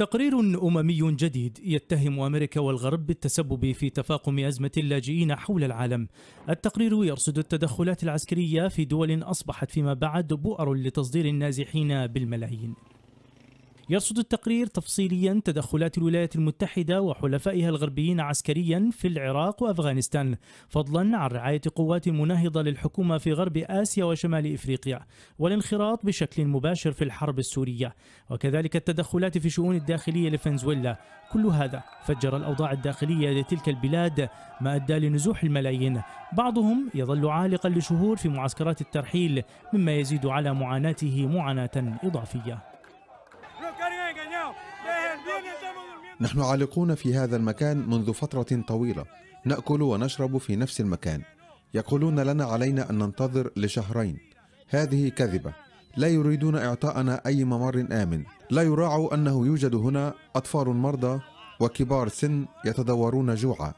تقرير أممي جديد يتهم أمريكا والغرب بالتسبب في تفاقم أزمة اللاجئين حول العالم التقرير يرصد التدخلات العسكرية في دول أصبحت فيما بعد بؤر لتصدير النازحين بالملايين يرصد التقرير تفصيليا تدخلات الولايات المتحدة وحلفائها الغربيين عسكريا في العراق وأفغانستان فضلا عن رعاية قوات مناهضة للحكومة في غرب آسيا وشمال إفريقيا والانخراط بشكل مباشر في الحرب السورية وكذلك التدخلات في شؤون الداخلية لفنزويلا كل هذا فجر الأوضاع الداخلية لتلك البلاد ما أدى لنزوح الملايين بعضهم يظل عالقا لشهور في معسكرات الترحيل مما يزيد على معاناته معاناة إضافية نحن عالقون في هذا المكان منذ فترة طويلة نأكل ونشرب في نفس المكان يقولون لنا علينا أن ننتظر لشهرين هذه كذبة لا يريدون إعطاءنا أي ممر آمن لا يراعوا أنه يوجد هنا أطفال مرضى وكبار سن يتدورون جوعا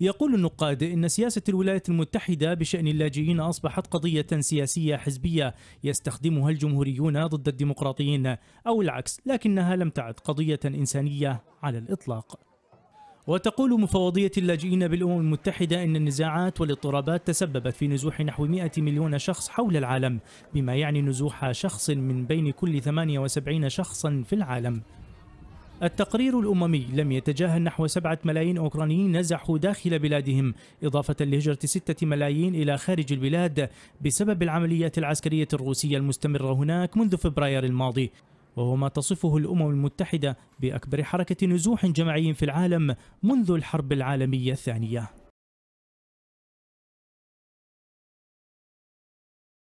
يقول النقاد إن سياسة الولايات المتحدة بشأن اللاجئين أصبحت قضية سياسية حزبية يستخدمها الجمهوريون ضد الديمقراطيين أو العكس لكنها لم تعد قضية إنسانية على الإطلاق وتقول مفوضية اللاجئين بالأمم المتحدة أن النزاعات والاضطرابات تسببت في نزوح نحو 100 مليون شخص حول العالم بما يعني نزوح شخص من بين كل 78 شخصا في العالم التقرير الأممي لم يتجاهل نحو سبعة ملايين أوكرانيين نزحوا داخل بلادهم إضافة لهجرة ستة ملايين إلى خارج البلاد بسبب العمليات العسكرية الروسية المستمرة هناك منذ فبراير الماضي وهو ما تصفه الأمم المتحدة بأكبر حركة نزوح جماعي في العالم منذ الحرب العالمية الثانية